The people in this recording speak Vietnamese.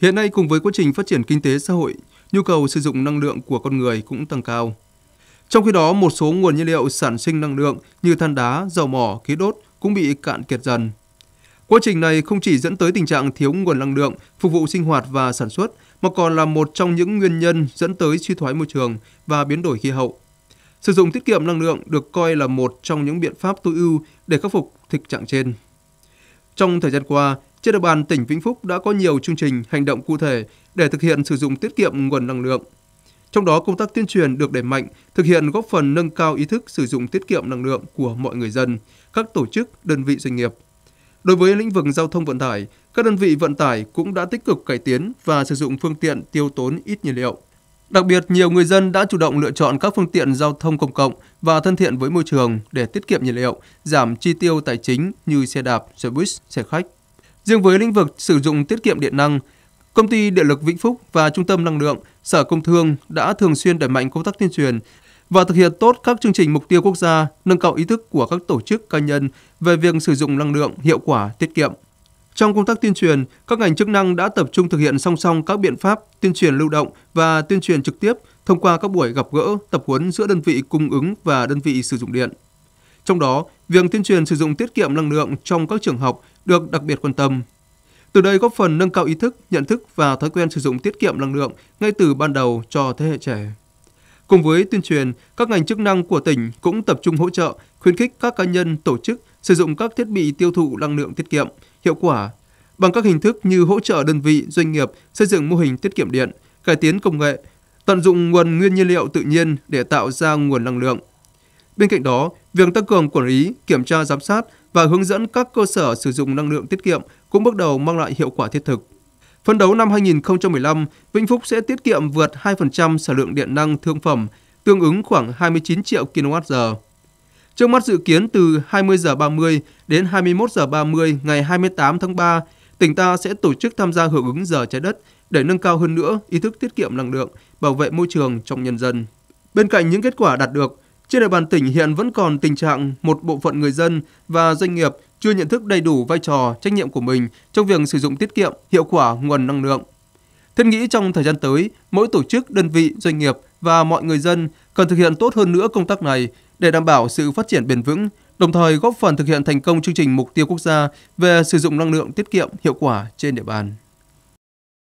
Hiện nay cùng với quá trình phát triển kinh tế xã hội, nhu cầu sử dụng năng lượng của con người cũng tăng cao. Trong khi đó, một số nguồn nhiên liệu sản sinh năng lượng như than đá, dầu mỏ, khí đốt cũng bị cạn kiệt dần. Quá trình này không chỉ dẫn tới tình trạng thiếu nguồn năng lượng phục vụ sinh hoạt và sản xuất, mà còn là một trong những nguyên nhân dẫn tới suy thoái môi trường và biến đổi khí hậu. Sử dụng tiết kiệm năng lượng được coi là một trong những biện pháp tối ưu để khắc phục thực trạng trên. Trong thời gian qua, trên địa bàn tỉnh Vĩnh Phúc đã có nhiều chương trình hành động cụ thể để thực hiện sử dụng tiết kiệm nguồn năng lượng. Trong đó công tác tuyên truyền được đẩy mạnh, thực hiện góp phần nâng cao ý thức sử dụng tiết kiệm năng lượng của mọi người dân, các tổ chức, đơn vị doanh nghiệp. Đối với lĩnh vực giao thông vận tải, các đơn vị vận tải cũng đã tích cực cải tiến và sử dụng phương tiện tiêu tốn ít nhiên liệu. Đặc biệt, nhiều người dân đã chủ động lựa chọn các phương tiện giao thông công cộng và thân thiện với môi trường để tiết kiệm nhiên liệu, giảm chi tiêu tài chính như xe đạp, xe buýt, xe khách. Riêng với lĩnh vực sử dụng tiết kiệm điện năng, Công ty Điện lực Vĩnh Phúc và Trung tâm Năng lượng, Sở Công Thương đã thường xuyên đẩy mạnh công tác tuyên truyền và thực hiện tốt các chương trình mục tiêu quốc gia, nâng cao ý thức của các tổ chức cá nhân về việc sử dụng năng lượng hiệu quả, tiết kiệm. Trong công tác tuyên truyền, các ngành chức năng đã tập trung thực hiện song song các biện pháp tuyên truyền lưu động và tuyên truyền trực tiếp thông qua các buổi gặp gỡ, tập huấn giữa đơn vị cung ứng và đơn vị sử dụng điện. Trong đó, việc tuyên truyền sử dụng tiết kiệm năng lượng trong các trường học được đặc biệt quan tâm. Từ đây góp phần nâng cao ý thức, nhận thức và thói quen sử dụng tiết kiệm năng lượng ngay từ ban đầu cho thế hệ trẻ. Cùng với tuyên truyền, các ngành chức năng của tỉnh cũng tập trung hỗ trợ, khuyến khích các cá nhân, tổ chức sử dụng các thiết bị tiêu thụ năng lượng tiết kiệm, hiệu quả bằng các hình thức như hỗ trợ đơn vị, doanh nghiệp xây dựng mô hình tiết kiệm điện, cải tiến công nghệ, tận dụng nguồn nguyên nhiên liệu tự nhiên để tạo ra nguồn năng lượng. Bên cạnh đó, Việc tăng cường quản lý, kiểm tra giám sát và hướng dẫn các cơ sở sử dụng năng lượng tiết kiệm cũng bước đầu mang lại hiệu quả thiết thực. Phấn đấu năm 2015, Vĩnh Phúc sẽ tiết kiệm vượt 2% sản lượng điện năng thương phẩm, tương ứng khoảng 29 triệu kWh. Trước mắt dự kiến từ 20 giờ 30 đến 21 giờ 30 ngày 28 tháng 3, tỉnh ta sẽ tổ chức tham gia hưởng ứng giờ trái đất để nâng cao hơn nữa ý thức tiết kiệm năng lượng, bảo vệ môi trường trong nhân dân. Bên cạnh những kết quả đạt được, trên địa bàn tỉnh hiện vẫn còn tình trạng một bộ phận người dân và doanh nghiệp chưa nhận thức đầy đủ vai trò, trách nhiệm của mình trong việc sử dụng tiết kiệm, hiệu quả nguồn năng lượng. Thiết nghĩ trong thời gian tới, mỗi tổ chức, đơn vị, doanh nghiệp và mọi người dân cần thực hiện tốt hơn nữa công tác này để đảm bảo sự phát triển bền vững, đồng thời góp phần thực hiện thành công chương trình mục tiêu quốc gia về sử dụng năng lượng tiết kiệm hiệu quả trên địa bàn.